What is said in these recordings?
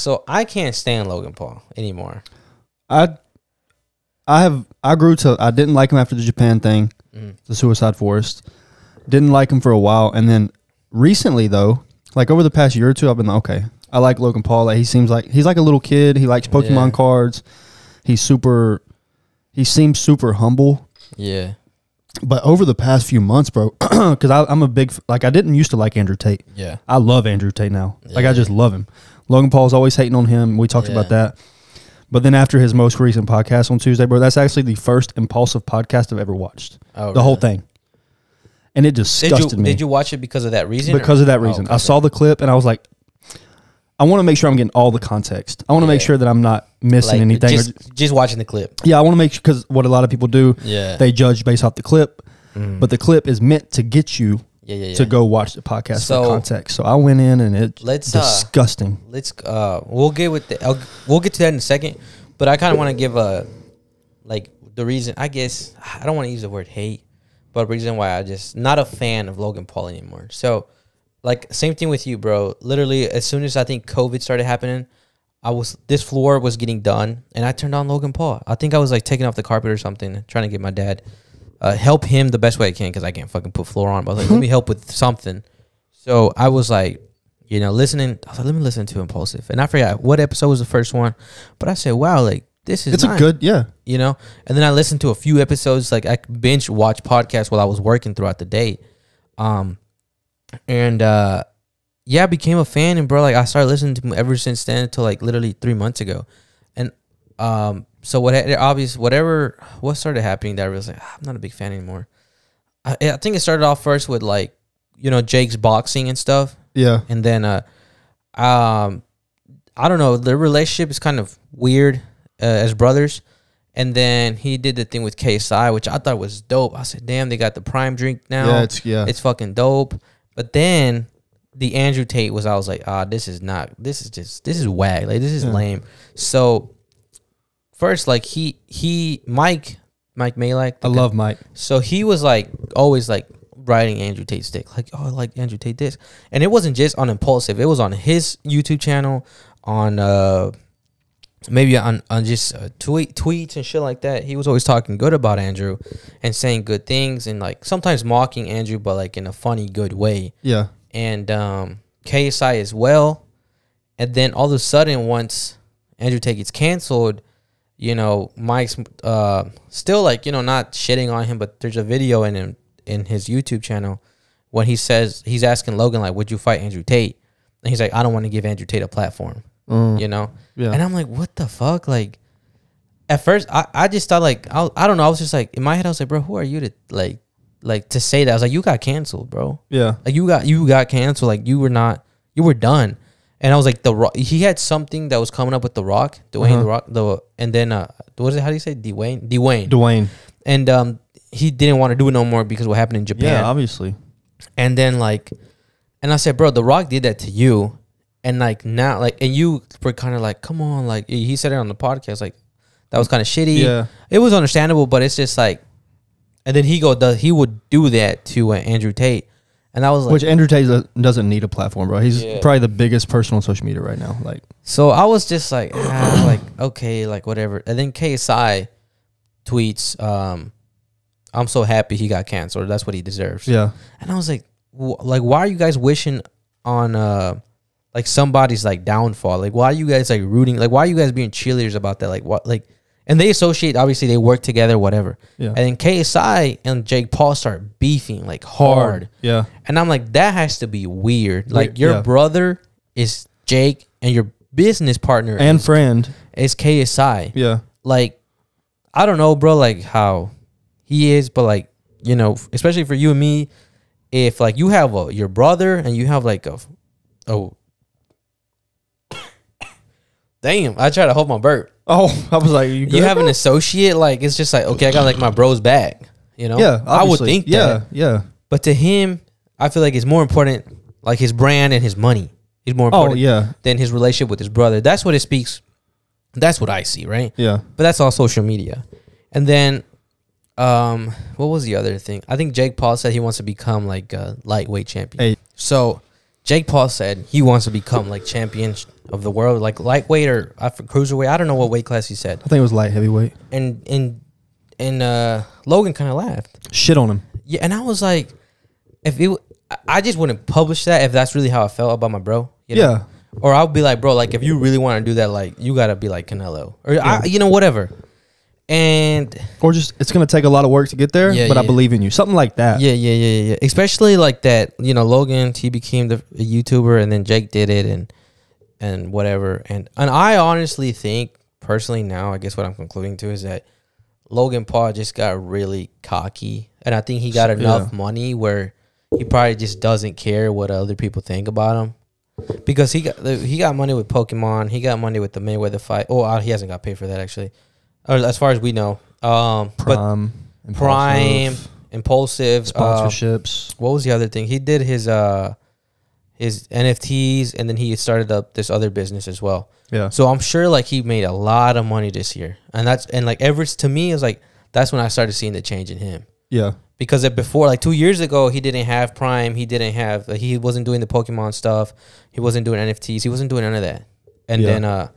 so I can't stand Logan Paul anymore. I I have I grew to I didn't like him after the Japan thing, mm. the Suicide Forest. Didn't like him for a while, and then recently though, like over the past year or two, I've been like, okay, I like Logan Paul. Like he seems like he's like a little kid. He likes Pokemon yeah. cards. He's super. He seems super humble. Yeah. But over the past few months, bro, because I'm a big like I didn't used to like Andrew Tate. Yeah. I love Andrew Tate now. Yeah. Like I just love him. Logan Paul's always hating on him. We talked yeah. about that. But then after his most recent podcast on Tuesday, bro, that's actually the first impulsive podcast I've ever watched. Oh, the really? whole thing. And it disgusted did you, me. Did you watch it because of that reason? Because or? of that oh, reason. Oh, okay. I saw the clip and I was like, I want to make sure I'm getting all the context. I want to yeah. make sure that I'm not missing like, anything. Just, or, just, watching the clip. Yeah, I want to make sure because what a lot of people do, yeah. they judge based off the clip, mm. but the clip is meant to get you yeah, yeah, yeah. to go watch the podcast so, for context. So I went in and it's let's uh, disgusting. Uh, let's uh, we'll get with the I'll, we'll get to that in a second, but I kind of want to give a like the reason I guess I don't want to use the word hate, but reason why I just not a fan of Logan Paul anymore. So like same thing with you, bro. Literally, as soon as I think COVID started happening. I was this floor was getting done, and I turned on Logan Paul. I think I was like taking off the carpet or something, trying to get my dad uh, help him the best way I can because I can't fucking put floor on. But I was like, let me mm-hmm. help with something. So I was like, you know, listening. I was like, let me listen to Impulsive, and I forgot what episode was the first one, but I said, wow, like this is it's nice. a good yeah, you know. And then I listened to a few episodes, like I binge watch podcasts while I was working throughout the day, um, and uh, yeah, I became a fan, and bro, like I started listening to him ever since then until like literally three months ago, and um, so what obvious whatever what started happening that I was like ah, I'm not a big fan anymore. I, I, think it started off first with like you know Jake's boxing and stuff. Yeah. And then uh um I don't know their relationship is kind of weird uh, as brothers. And then he did the thing with KSI, which I thought was dope. I said, "Damn, they got the prime drink now. Yeah, it's, yeah. it's fucking dope." But then the Andrew Tate was, I was like, "Ah, this is not. This is just. This is whack. Like this is yeah. lame." So first like he he Mike Mike Malik, I guy, love Mike. So he was like always like writing Andrew Tate stick like oh I like Andrew Tate this, and it wasn't just on Impulsive. It was on his YouTube channel, on uh maybe on on just uh, tweet tweets and shit like that. He was always talking good about Andrew and saying good things and like sometimes mocking Andrew, but like in a funny good way. Yeah. And um, KSI as well. And then all of a sudden, once Andrew Tate gets canceled, you know, Mike's uh, still like, you know, not shitting on him, but there's a video in him in his YouTube channel when he says he's asking Logan like, "Would you fight Andrew Tate?" And he's like, "I don't want to give Andrew Tate a platform," mm. you know. Yeah. And I'm like, "What the fuck?" Like, at first, I, I just thought like, I I don't know. I was just like in my head, I was like, "Bro, who are you to like like to say that?" I was like, "You got canceled, bro." Yeah. Like you got you got canceled. Like you were not you were done and I was like, The Rock. He had something that was coming up with The Rock, Dwayne uh-huh. The Rock, the and then uh, what is it? How do you say Dwayne? Dwayne. Dwayne. And um, he didn't want to do it no more because what happened in Japan. Yeah, obviously. And then like, and I said, bro, The Rock did that to you, and like now, like, and you were kind of like, come on, like he said it on the podcast, like that was kind of shitty. Yeah, it was understandable, but it's just like, and then he go does he would do that to uh, Andrew Tate, and I was like, which Andrew Tate doesn't need a platform, bro. He's yeah. probably the biggest person on social media right now. Like, so I was just like, ah, like okay, like whatever. And then KSI tweets, um, "I'm so happy he got canceled. That's what he deserves." Yeah. And I was like, like, why are you guys wishing on uh, like somebody's like downfall? Like, why are you guys like rooting? Like, why are you guys being cheerleaders about that? Like, what? Like, and they associate. Obviously, they work together, whatever. Yeah. And then KSI and Jake Paul start beefing like hard. Yeah. And I'm like, that has to be weird. Like your yeah. brother is Jake, and your business partner and is, friend is KSI. Yeah. Like, I don't know, bro. Like how he is, but like you know, especially for you and me, if like you have a, your brother and you have like a, oh. Damn, I try to hold my burp. Oh, I was like, you, good, you have bro? an associate, like it's just like okay, I got like my bro's back. You know, yeah, obviously. I would think, yeah, that. yeah. But to him, I feel like it's more important, like his brand and his money. He's more oh, important, oh, yeah. than his relationship with his brother. That's what it speaks. That's what I see, right? Yeah. But that's all social media, and then, um, what was the other thing? I think Jake Paul said he wants to become like a lightweight champion. Hey. So Jake Paul said he wants to become like champion of the world, like lightweight or cruiserweight. I don't know what weight class he said. I think it was light heavyweight. And and and uh, Logan kind of laughed. Shit on him. Yeah, and I was like, if it, I just wouldn't publish that if that's really how I felt about my bro. You know? Yeah. Or I'll be like, bro, like if you really want to do that, like you gotta be like Canelo, or yeah. I, you know, whatever and or just it's gonna take a lot of work to get there yeah, but yeah. i believe in you something like that yeah yeah yeah yeah especially like that you know logan he became the youtuber and then jake did it and and whatever and and i honestly think personally now i guess what i'm concluding to is that logan paul just got really cocky and i think he got enough yeah. money where he probably just doesn't care what other people think about him because he got he got money with pokemon he got money with the mayweather fight oh he hasn't got paid for that actually as far as we know. Um, Prime, but Prime, impulsive, uh, sponsorships. Uh, what was the other thing? He did his uh his NFTs, and then he started up this other business as well. Yeah. So I'm sure like he made a lot of money this year, and that's and like ever to me is like that's when I started seeing the change in him. Yeah. Because before, like two years ago, he didn't have Prime. He didn't have. Like, he wasn't doing the Pokemon stuff. He wasn't doing NFTs. He wasn't doing none of that. And yeah. then uh,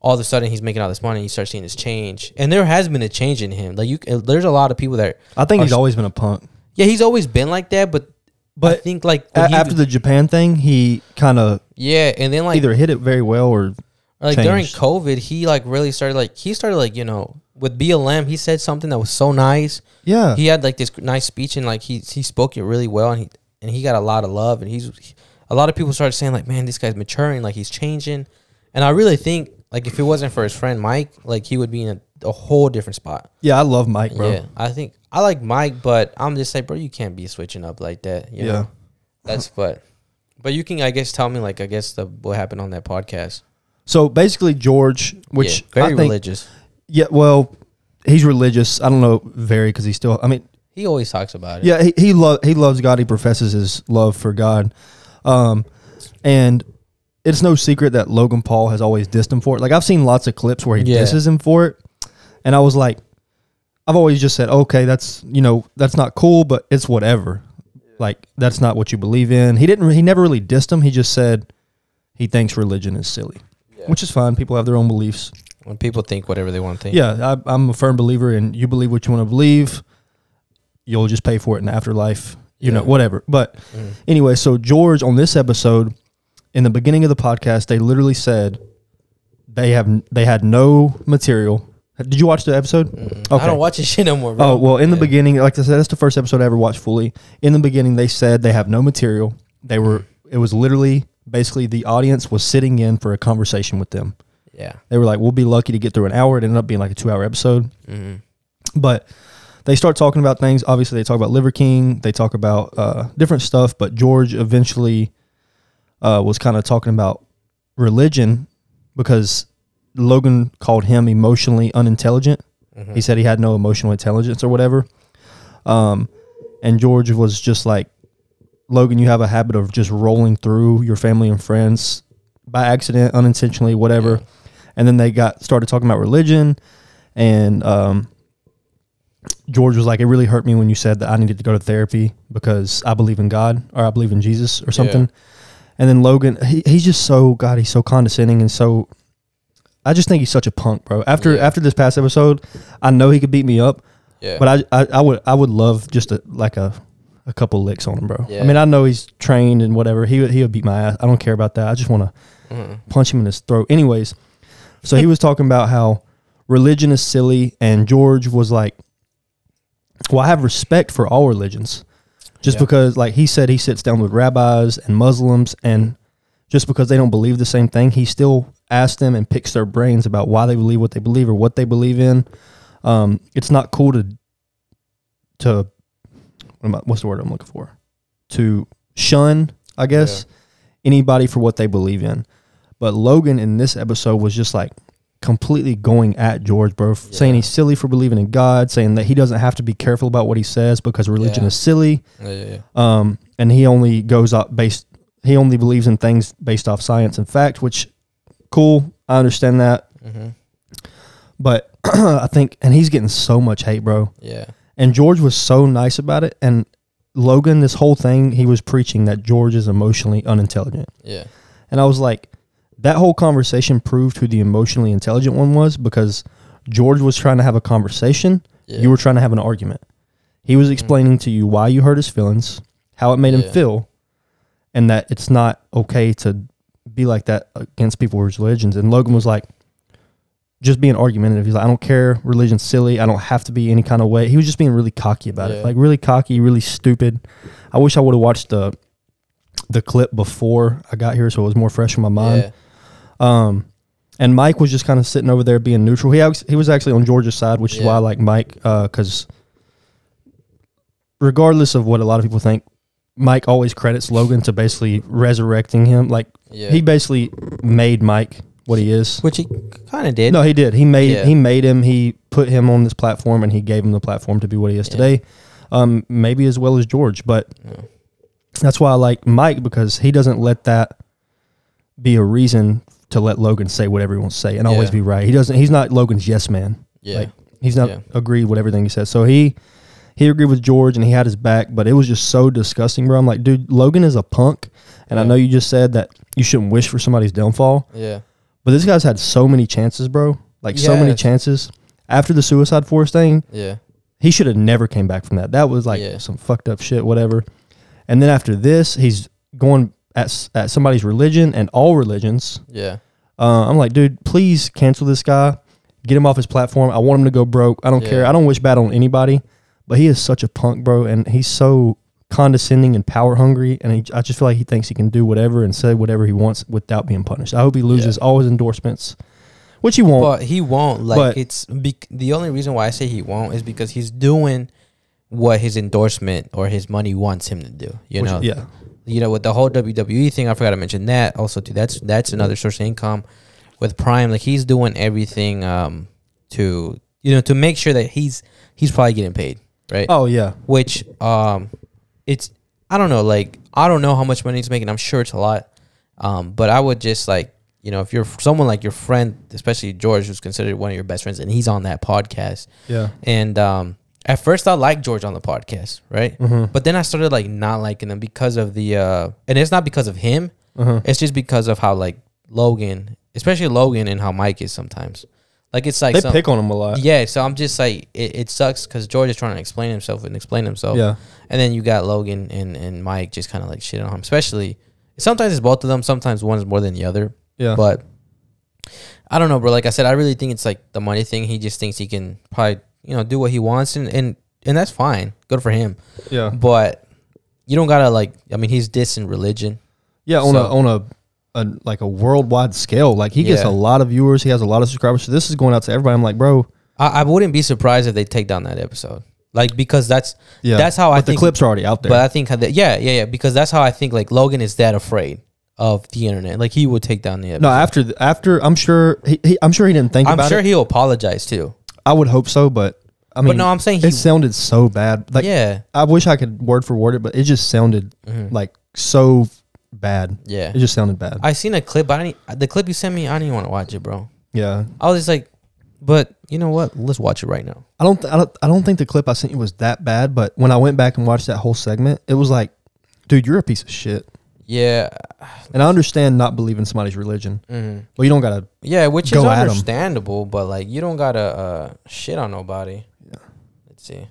all of a sudden he's making all this money. You start seeing this change, and there has been a change in him. Like you, uh, there's a lot of people that I think are, he's always been a punk. Yeah, he's always been like that, but but I think like a, after the Japan thing, he kind of yeah, and then like either hit it very well or like changed. during COVID, he like really started like he started like you know with BLM, he said something that was so nice. Yeah, he had like this nice speech and like he he spoke it really well and he and he got a lot of love and he's a lot of people started saying like man this guy's maturing like he's changing, and I really think like if it wasn't for his friend Mike, like he would be in a, a whole different spot. Yeah, I love Mike, bro. Yeah, I think I like Mike, but I'm just like, bro, you can't be switching up like that. You yeah, know? that's but, but you can, I guess, tell me like I guess the what happened on that podcast. So basically, George, which yeah, very think, religious. Yeah, well, he's religious. I don't know very because he still. I mean, he always talks about it. Yeah, he he, lo- he loves God. He professes his love for God, um, and it's no secret that Logan Paul has always dissed him for it. Like I've seen lots of clips where he yeah. disses him for it, and I was like, I've always just said, okay, that's you know that's not cool, but it's whatever. Like that's not what you believe in. He didn't. He never really dissed him. He just said he thinks religion is silly, yeah. which is fine. People have their own beliefs. When people think whatever they want to think. Yeah, I, am a firm believer, and you believe what you want to believe. You'll just pay for it in the afterlife, you yeah. know, whatever. But mm. anyway, so George on this episode in the beginning of the podcast, they literally said they have they had no material. Did you watch the episode? Okay. I don't watch this shit no more. Bro. Oh well, in yeah. the beginning, like I said, that's the first episode I ever watched fully. In the beginning, they said they have no material. They were it was literally basically the audience was sitting in for a conversation with them. Yeah, they were like, "We'll be lucky to get through an hour." It ended up being like a two-hour episode, mm-hmm. but they start talking about things. Obviously, they talk about Liver King. They talk about uh, different stuff. But George eventually uh, was kind of talking about religion because Logan called him emotionally unintelligent. Mm-hmm. He said he had no emotional intelligence or whatever. Um, and George was just like, Logan, you have a habit of just rolling through your family and friends by accident, unintentionally, whatever. Yeah. And then they got started talking about religion, and um, George was like, "It really hurt me when you said that I needed to go to therapy because I believe in God or I believe in Jesus or something." Yeah. And then Logan, he, he's just so God, he's so condescending and so. I just think he's such a punk, bro. After Yeah. after this past episode, I know he could beat me up, Yeah. but I, I I would I would love just a like a a couple licks on him, bro. I mean, I know he's trained and whatever. He would- he would beat my ass. I don't care about that. I just want to Mhm. punch him in his throat. Anyways, so he was talking about how religion is silly, and George was like, "Well, I have respect for all religions, just yeah. because, like he said, he sits down with rabbis and Muslims, and just because they don't believe the same thing, he still asks them and picks their brains about why they believe what they believe or what they believe in. Um, it's not cool to to what I, what's the word I'm looking for to shun, I guess, yeah. anybody for what they believe in. But Logan in this episode was just like, completely going at George, bro, yeah. saying he's silly for believing in God, saying that he doesn't have to be careful about what he says because religion yeah. is silly. Yeah, um, and he only goes up based, he only believes in things based off science and fact, which cool. I understand that. Mm -hmm. But I think, and he's getting so much hate, bro. Yeah. And George was so nice about it. And Logan, this whole thing, he was preaching that George is emotionally unintelligent. Yeah. And I was like, that whole conversation proved who the emotionally intelligent one was because George was trying to have a conversation. Yeah. You were trying to have an argument. He was mm. explaining mm. to you why you hurt his feelings, how it made yeah. him feel, and that it's not okay to be like that against people's religions. And Logan was like, just being argumentative. He's like, I don't care. Religion's silly. I don't have to be any kind of way. He was just being really cocky about yeah. it, like really cocky, really stupid. I wish I would have watched the the clip before I got here, so it was more fresh in my mind. Um, and Mike was just kind of sitting over there being neutral. He he was actually on Georgia's side, which yeah. is why I like Mike because uh, regardless of what a lot of people think, Mike always credits Logan to basically resurrecting him. Like yeah. he basically made Mike what he is, which he kind of did. No, he did. He made yeah. he made him. He put him on this platform, and he gave him the platform to be what he is today. Um, maybe as well as George, but that's why I like Mike because he doesn't let that be a reason to let Logan say whatever he wants to say and always be right. He doesn't. He's not Logan's yes man. Yeah. Like he's not Yeah. agreed with everything he says. So he he agreed with George and he had his back, but it was just so disgusting, bro. I'm like, dude, Logan is a punk, and I know you just said that you shouldn't wish for somebody's downfall, yeah. but this guy's had so many chances, bro. Like so many chances. After the Suicide Force thing, Yeah. he should have never came back from that. That was like Yeah. some fucked up shit, whatever. And then after this, he's going at, at somebody's religion and all religions. Yeah. Uh, I'm like, dude, please cancel this guy. Get him off his platform. I want him to go broke. I don't yeah. care. I don't wish bad on anybody, but he is such a punk, bro, and he's so condescending and power hungry. And he, I just feel like he thinks he can do whatever and say whatever he wants without being punished. I hope he loses yeah. all his endorsements, which he won't. But he won't. Like but it's the only reason why I say he won't is because he's doing what his endorsement or his money wants him to do. You which, know. Yeah you know, with the whole WWE thing, I forgot to mention that also too. That's that's another source of income with Prime. Like he's doing everything um, to you know to make sure that he's he's probably getting paid, right? Oh yeah. Which um, it's I don't know, like I don't know how much money he's making. I'm sure it's a lot, um, but I would just like you know if you're someone like your friend, especially George, who's considered one of your best friends, and he's on that podcast, yeah, and um at first I liked George on the podcast, right? Mm-hmm. But then I started like not liking him because of the uh and it's not because of him. Mm-hmm. It's just because of how like Logan, especially Logan and how Mike is sometimes. Like it's like they some, pick on him a lot. Yeah, so I'm just like it, it sucks because George is trying to explain himself and explain himself. Yeah, and then you got Logan and and Mike just kind of like shitting on him. Especially sometimes it's both of them. Sometimes one's more than the other. Yeah, but I don't know, bro. Like I said, I really think it's like the money thing. He just thinks he can probably you know, do what he wants and and and that's fine. Good for him. Yeah. But you don't gotta like. I mean, he's dissing religion. Yeah, on so. a on a a, like a worldwide scale. Like he yeah. gets a lot of viewers. He has a lot of subscribers. So this is going out to everybody. I'm like, bro, I, I wouldn't be surprised if they take down that episode. Like because that's yeah. that's how but I the think the clips are already out there. But I think yeah, yeah, yeah. Because that's how I think like Logan is that afraid of the internet. Like he would take down the episode. No, after after I'm sure he, he, I'm sure he didn't think. I'm sure it. he'll apologize too. I would hope so, but I mean, but no, I'm saying he- it sounded so bad. Like, yeah, I wish I could word for word it, but it just sounded mm-hmm. like so bad. Yeah. It just sounded bad. I seen a clip. I didn't, the clip you sent me. I didn't want to watch it, bro. yeah, I was just like, but you know what? Let's watch it right now. I don't, th- I don't, I don't think the clip I sent you was that bad. But when I went back and watched that whole segment, it was like, dude, you're a piece of shit. Yeah, and I understand not believing somebody's religion. Mm-hmm. Well, you don't gotta. Yeah, which is understandable, but like you don't gotta uh, shit on nobody. Yeah. Let's see.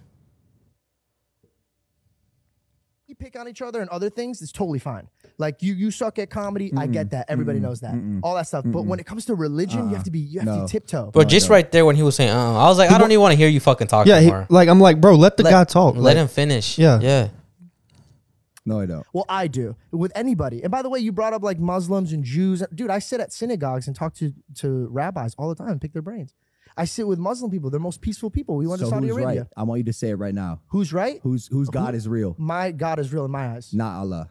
You pick on each other and other things is totally fine. Like you, you suck at comedy. mm I get that. Everybody mm knows that. mm All that stuff. But when it comes to religion, uh, you have uh-uh. to be, you have no. to tiptoe. But no, just no. right there when he was saying, uh, I was like, he I don't even want to hear you fucking talk. Yeah, he, like I'm like, bro, let the let, guy talk. Let like, him finish. Yeah, yeah. No, I don't. Well, I do with anybody. And by the way, you brought up like Muslims and Jews. Dude, I sit at synagogues and talk to, to rabbis all the time and pick their brains. I sit with Muslim people. They're most peaceful people. We went so to Saudi who's Arabia. Right? I want you to say it right now. Who's right? Who's whose God is real? My God is real in my eyes. Not Allah.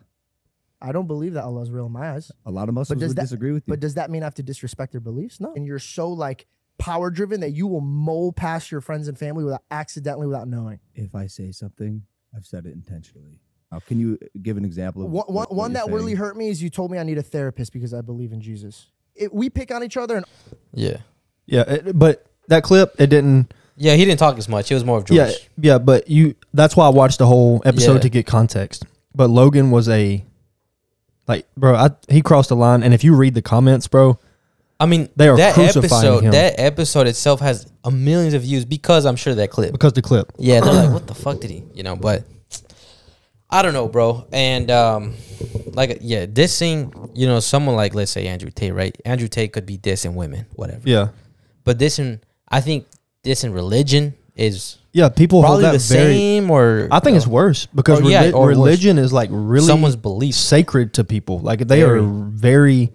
I don't believe that Allah is real in my eyes. A lot of Muslims would that, disagree with you. But does that mean I have to disrespect their beliefs? No. And you're so like power driven that you will mole past your friends and family without accidentally without knowing. If I say something, I've said it intentionally. Now, uh, can you uh, give an example? Of one, what, one that saying? really hurt me is you told me I need a therapist because I believe in Jesus. It, we pick on each other and yeah, yeah. It, but that clip, it didn't. Yeah, he didn't talk as much. It was more of George. Yeah, yeah. But you, that's why I watched the whole episode yeah. to get context. But Logan was a like, bro. I, he crossed the line, and if you read the comments, bro, I mean, they are that crucifying episode, him. That episode itself has a millions of views because I'm sure that clip. Because the clip. Yeah, they're like, what the fuck did he? You know, but I don't know, bro. And um, like, yeah, this thing, you know, someone like let's say Andrew Tate, right? Andrew Tate could be dissing women, whatever. Yeah. But this in, I think this in religion is yeah, people hold that the very, same or I think you know, it's worse because or, yeah, religion worse. is like really someone's belief sacred to people. Like they very, are very like,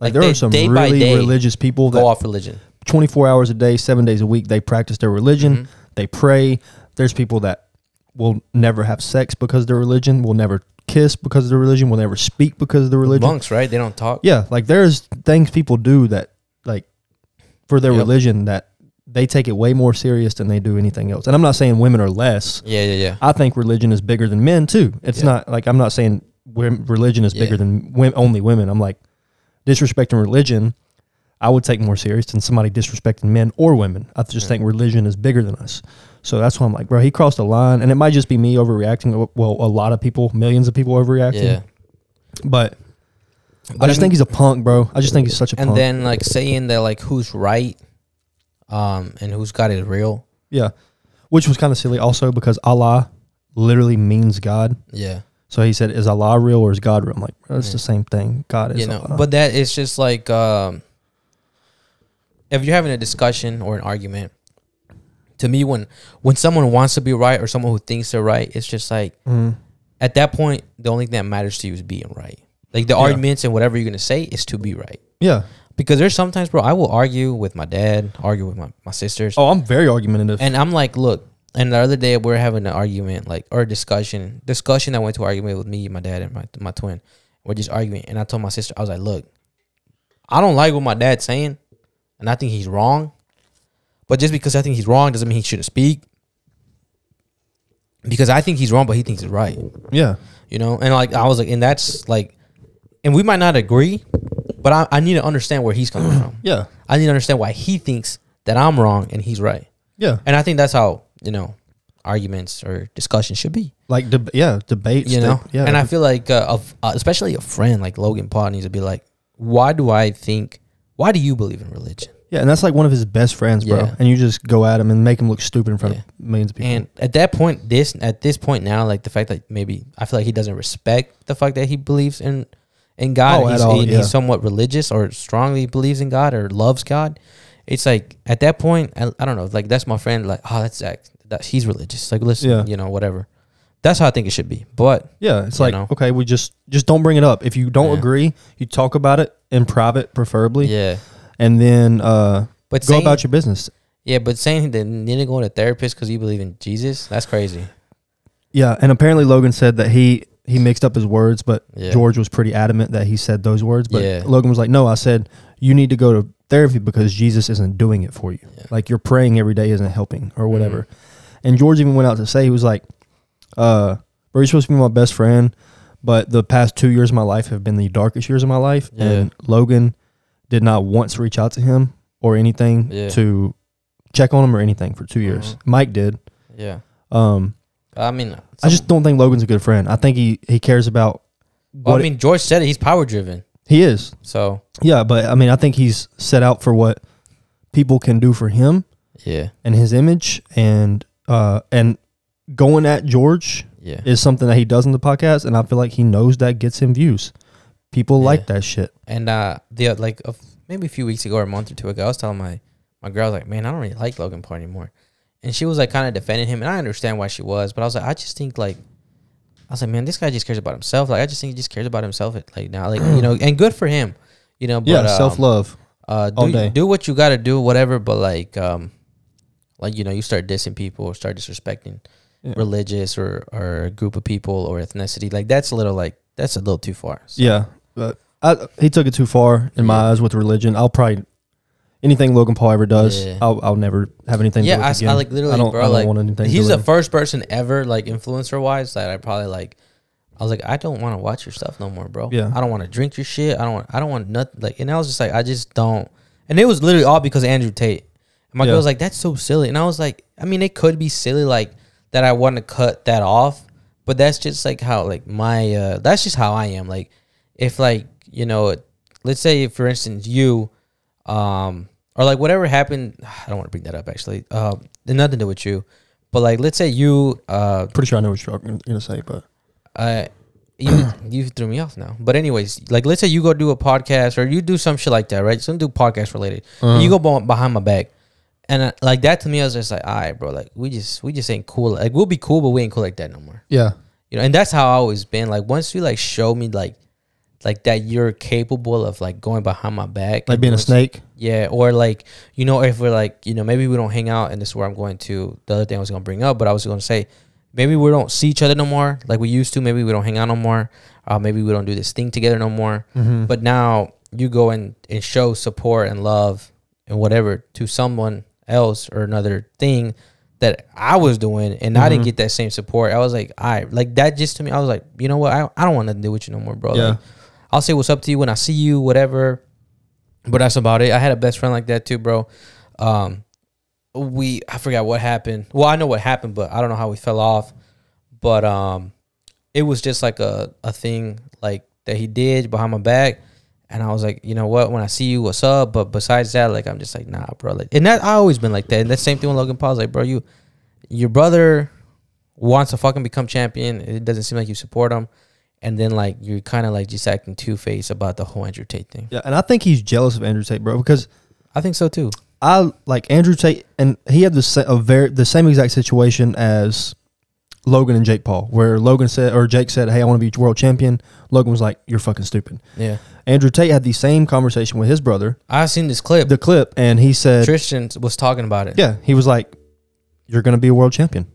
like there they, are some really religious people that go off religion. Twenty four hours a day, seven days a week, they practice their religion. Mm -hmm. They pray. There's people that will never have sex because of their religion, will never kiss because of their religion, will never speak because of their religion. Monks, right? They don't talk. Yeah, like there's things people do that like for their yep. religion that they take it way more serious than they do anything else. And I'm not saying women are less. Yeah, yeah, yeah. I think religion is bigger than men too. It's yeah. not like I'm not saying religion is bigger yeah. than women, only women. I'm like disrespecting religion. I would take more serious than somebody disrespecting men or women. I just think religion is bigger than us. So that's why I'm like, bro, he crossed the line, and it might just be me overreacting. Well, a lot of people, millions of people overreacting. Yeah. But, but I just I mean, think he's a punk, bro. I just think he's such a. And punk. then like saying that like who's right, um, and who's got it real. Yeah, which was kind of silly also because Allah literally means God. Yeah. So he said, "Is Allah real or is God real?" I'm like, that's it's yeah. the same thing. God is. You know, Allah. but that it's just like um, if you're having a discussion or an argument, to me when when someone wants to be right or someone who thinks they're right, it's just like mm. at that point the only thing that matters to you is being right. Like the yeah. arguments and whatever you're gonna say is to be right. Yeah. Because there's sometimes, bro, I will argue with my dad, argue with my, my sisters. Oh, I'm very argumentative. And I'm like, look, and the other day we are having an argument, like or discussion. Discussion I went to argument with me, my dad, and my my twin. We're just arguing. And I told my sister, I was like, look, I don't like what my dad's saying, and I think he's wrong. But just because I think he's wrong doesn't mean he shouldn't speak. Because I think he's wrong, but he thinks he's right. Yeah. You know, and like I was like, and that's like, and we might not agree, but I, I need to understand where he's coming from. Yeah. I need to understand why he thinks that I'm wrong and he's right. Yeah. And I think that's how, you know, arguments or discussion should be. Like, deb- yeah, debates. You know? yeah. And I feel like, uh, a, uh, especially a friend like Logan Paul needs to be like, why do I think, why do you believe in religion? Yeah, and that's like one of his best friends, bro. Yeah. And you just go at him and make him look stupid in front yeah. of millions of people. And at that point, this at this point now, like the fact that maybe I feel like he doesn't respect the fact that he believes in in God. Oh, he's, all, he, yeah. he's somewhat religious or strongly believes in God or loves God. It's like at that point, I, I don't know. Like that's my friend. Like oh, that's Zach. That he's religious. Like listen, you know, whatever. That's how I think it should be. But yeah, it's like know. okay, we just just don't bring it up. If you don't agree, you talk about it in private, preferably. Yeah and then uh, but go saying, about your business. Yeah, but saying that you are going go to therapist because you believe in Jesus, that's crazy. Yeah, and apparently Logan said that he he mixed up his words, but yeah. George was pretty adamant that he said those words. But yeah. Logan was like, "No, I said you need to go to therapy because Jesus isn't doing it for you. Yeah. Like you're praying every day isn't helping or mm-hmm. whatever." Mm. And George even went out to say he was like, "Uh, bro, you're supposed to be my best friend, but the past two years of my life have been the darkest years of my life." And Logan did not once reach out to him or anything yeah. to check on him or anything for two years. Mm-hmm. Mike did. Yeah. Um, I mean, some, I just don't think Logan's a good friend. I think he he cares about. Well, I mean, George said it. He's power driven. He is. So yeah, but I mean, I think he's set out for what people can do for him. Yeah. And his image and uh and going at George yeah. is something that he does in the podcast, and I feel like he knows that gets him views. People yeah. like that shit. And uh, the uh, like uh, maybe a few weeks ago or a month or two ago, I was telling my my girl like, man, I don't really like Logan Paul anymore, and she was like kind of defending him, and I understand why she was, but I was like, I just think like. I was like, man, this guy just cares about himself. Like, I just think he just cares about himself. Like now, like you know, and good for him, you know. But, yeah, self love. Um, uh, do, All day. do what you got to do, whatever. But like, um, like you know, you start dissing people or start disrespecting yeah. religious or or a group of people or ethnicity. Like that's a little like that's a little too far. So. Yeah, but I, he took it too far in my yeah. eyes with religion. I'll probably anything Logan Paul ever does, yeah. I'll, I'll never have anything. Yeah, I, I, like literally, I don't, bro. I don't like, want anything. He's the first person ever, like influencer wise, that I probably like. I was like, I don't want to watch your stuff no more, bro. Yeah, I don't want to drink your shit. I don't. Want, I don't want nothing. Like, and I was just like, I just don't. And it was literally all because Andrew Tate. And my yeah. girl was like, that's so silly. And I was like, I mean, it could be silly, like that. I want to cut that off, but that's just like how, like my, uh that's just how I am. Like if like you know let's say for instance you um or like whatever happened i don't want to bring that up actually um uh, nothing to do with you but like let's say you uh pretty sure i know what you're gonna say but uh you, you threw me off now but anyways like let's say you go do a podcast or you do some shit like that right some do podcast related you uh-huh. go behind my back and uh, like that to me i was just like all right bro like we just we just ain't cool like we'll be cool but we ain't cool like that no more yeah you know and that's how i always been like once you like show me like like that you're capable of like going behind my back like being a snake yeah or like you know if we're like you know maybe we don't hang out and this is where i'm going to the other thing i was going to bring up but i was going to say maybe we don't see each other no more like we used to maybe we don't hang out no more uh, maybe we don't do this thing together no more mm-hmm. but now you go and, and show support and love and whatever to someone else or another thing that I was doing and mm-hmm. I didn't mm-hmm. get that same support. I was like, all right, like that just to me, I was like, you know what? I, I don't want to do with you no more, bro. Yeah. Like, I'll say what's up to you when I see you, whatever. But that's about it. I had a best friend like that too, bro. Um, we I forgot what happened. Well, I know what happened, but I don't know how we fell off. But um, it was just like a a thing like that he did behind my back, and I was like, you know what? When I see you, what's up? But besides that, like I'm just like, nah, bro. Like, and that I always been like that. And that same thing with Logan Paul's like, bro, you, your brother wants to fucking become champion. It doesn't seem like you support him and then like you're kind of like just acting two faced about the whole Andrew Tate thing. Yeah, and I think he's jealous of Andrew Tate, bro, because I think so too. I like Andrew Tate, and he had the sa- a very the same exact situation as Logan and Jake Paul, where Logan said or Jake said, "Hey, I want to be world champion." Logan was like, "You're fucking stupid." Yeah. Andrew Tate had the same conversation with his brother. I seen this clip. The clip, and he said Tristan was talking about it. Yeah, he was like, "You're gonna be a world champion."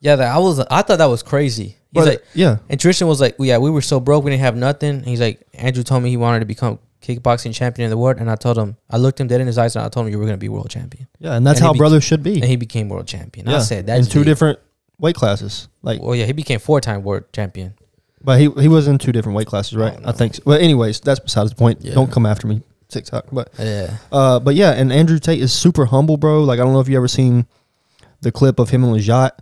Yeah, that I was. I thought that was crazy. He's but, like, yeah. And Tristan was like, yeah, we were so broke, we didn't have nothing. And he's like, Andrew told me he wanted to become kickboxing champion in the world, and I told him, I looked him dead in his eyes, and I told him you were going to be world champion. Yeah, and that's and how brothers should be. And he became world champion. Yeah. I said that in two different weight classes. Like, well, yeah, he became four time world champion. But he he was in two different weight classes, right? I, I think. So. Well, anyways, that's besides the point. Yeah. Don't come after me, TikTok. But yeah, uh, but yeah, and Andrew Tate is super humble, bro. Like I don't know if you ever seen the clip of him on his yacht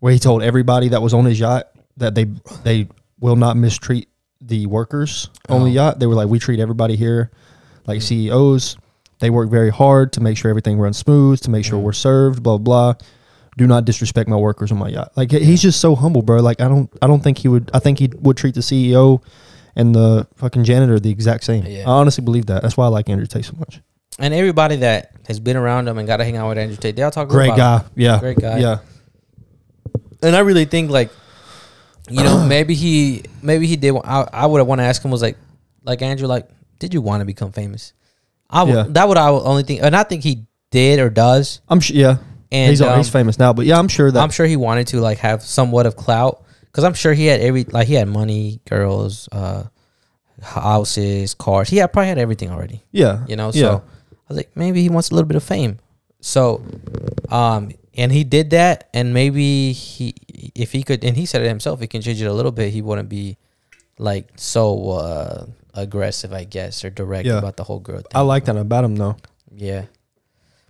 where he told everybody that was on his yacht that they they will not mistreat the workers on the oh. yacht. They were like, we treat everybody here like mm. CEOs. They work very hard to make sure everything runs smooth, to make sure mm. we're served, blah blah. Do not disrespect my workers on my yacht. Like he's just so humble, bro. Like I don't, I don't think he would. I think he would treat the CEO and the fucking janitor the exact same. Yeah. I honestly believe that. That's why I like Andrew Tate so much. And everybody that has been around him and got to hang out with Andrew Tate, they all talk. Great about guy, him. yeah, great guy, yeah. And I really think like you know, maybe he maybe he did. I, I would want to ask him was like, like Andrew, like, did you want to become famous? I would. Yeah. That would I would only think, and I think he did or does. I'm sure. Yeah, and he's um, he's famous now, but yeah, I'm sure that I'm sure he wanted to like have somewhat of clout because I'm sure he had every like he had money, girls, uh, houses, cars. He had, probably had everything already. Yeah, you know. So yeah. I was like, maybe he wants a little bit of fame. So, um, and he did that, and maybe he if he could, and he said it himself, he can change it a little bit. He wouldn't be like so uh, aggressive, I guess, or direct yeah. about the whole girl thing. I like that about him though. Yeah.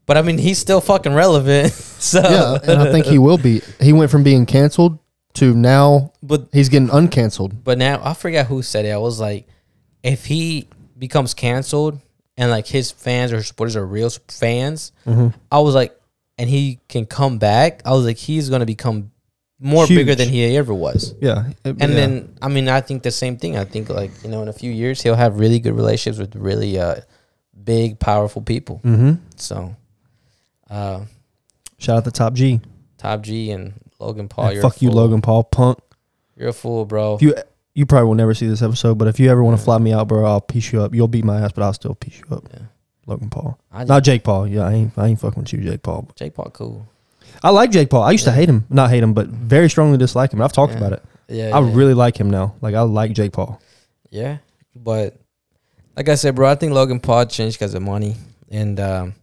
But I mean, he's still fucking relevant. So yeah, and I think he will be. He went from being canceled to now, but he's getting uncanceled. But now I forget who said it. I was like, if he becomes canceled and like his fans or supporters are real fans, mm -hmm. I was like, and he can come back. I was like, he's gonna become more Huge. bigger than he ever was. Yeah. It, and yeah. then I mean I think the same thing. I think like, you know, in a few years he'll have really good relationships with really uh, big powerful people. Mm-hmm. So uh, shout out to Top G. Top G and Logan Paul. fuck you Logan Paul, punk. You're a fool, bro. If you you probably will never see this episode, but if you ever want to fly me out, bro, I'll piece you up. You'll beat my ass, but I'll still piece you up. Yeah. Logan Paul. Not Jake Paul. Yeah, I ain't I ain't fucking with you, Jake Paul. Jake Paul cool. I like Jake Paul. I used yeah. to hate him, not hate him, but very strongly dislike him. I've talked yeah. about it. Yeah, I yeah. really like him now. Like I like Jake Paul. Yeah, but like I said, bro, I think Logan Paul changed because of money, and um,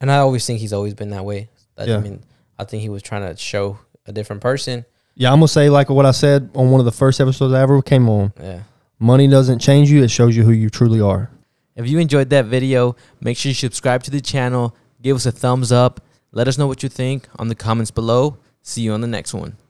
and I always think he's always been that way. yeah. I mean, I think he was trying to show a different person. Yeah, I'm gonna say like what I said on one of the first episodes I ever came on. Yeah, money doesn't change you; it shows you who you truly are. If you enjoyed that video, make sure you subscribe to the channel, give us a thumbs up let us know what you think on the comments below. See you on the next one.